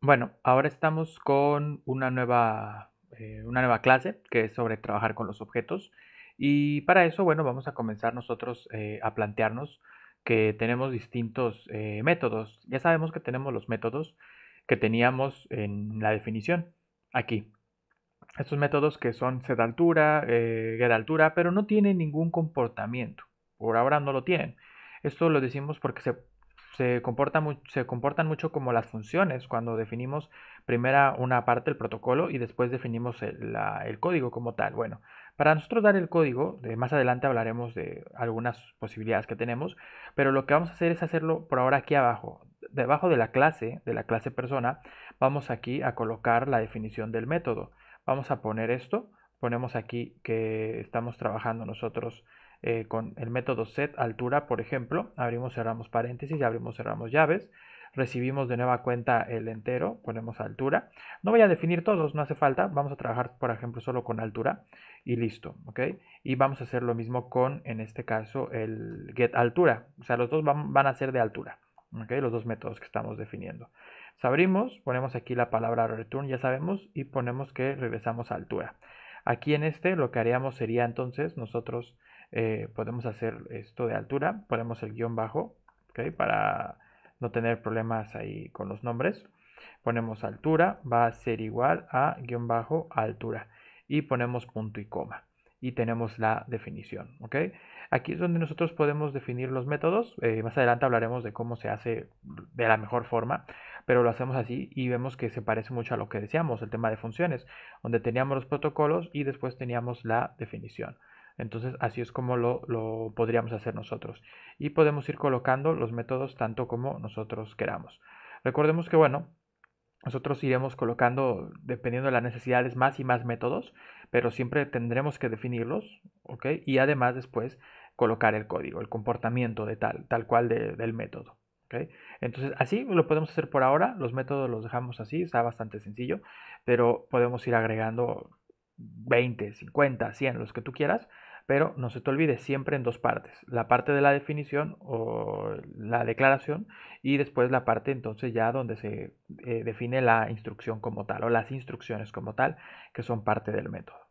Bueno, ahora estamos con una nueva, eh, una nueva clase que es sobre trabajar con los objetos. Y para eso, bueno, vamos a comenzar nosotros eh, a plantearnos que tenemos distintos eh, métodos. Ya sabemos que tenemos los métodos que teníamos en la definición aquí. Estos métodos que son de altura, get altura, pero no tienen ningún comportamiento. Por ahora no lo tienen. Esto lo decimos porque se se, se comportan mucho como las funciones cuando definimos primero una parte del protocolo y después definimos el, código como tal. Bueno, para nosotros dar el código, de más adelante hablaremos de algunas posibilidades que tenemos, pero lo que vamos a hacer es hacerlo por ahora aquí abajo. Debajo de la clase, de la clase persona, vamos aquí a colocar la definición del método. Vamos a poner esto ponemos aquí que estamos trabajando nosotros eh, con el método set altura, por ejemplo, abrimos, cerramos paréntesis y abrimos, cerramos llaves, recibimos de nueva cuenta el entero, ponemos altura, no voy a definir todos, no hace falta, vamos a trabajar, por ejemplo, solo con altura y listo, ¿ok? Y vamos a hacer lo mismo con, en este caso, el get altura, o sea, los dos van, a ser de altura, ¿ok? Los dos métodos que estamos definiendo. Pues abrimos, ponemos aquí la palabra return, ya sabemos, y ponemos que regresamos a altura. Aquí en este lo que haríamos sería entonces nosotros eh, podemos hacer esto de altura, ponemos el guión bajo, para no tener problemas ahí con los nombres. Ponemos altura, va a ser igual a guión bajo altura y ponemos punto y coma y tenemos la definición. ¿ok? Aquí es donde nosotros podemos definir los métodos. Eh, más adelante hablaremos de cómo se hace de la mejor forma pero lo hacemos así y vemos que se parece mucho a lo que decíamos, el tema de funciones, donde teníamos los protocolos y después teníamos la definición. Entonces así es como lo, podríamos hacer nosotros. Y podemos ir colocando los métodos tanto como nosotros queramos. Recordemos que, bueno, nosotros iremos colocando, dependiendo de las necesidades, más y más métodos, pero siempre tendremos que definirlos, ¿ok? Y además después colocar el código, el comportamiento de tal, tal cual del método. Entonces, así lo podemos hacer por ahora. Los métodos los dejamos así, está bastante sencillo, pero podemos ir agregando 20, 50, 100, los que tú quieras. Pero no se te olvide, siempre en dos partes. La parte de la definición o la declaración y después la parte entonces ya donde se eh, define la instrucción como tal o las instrucciones como tal que son parte del método.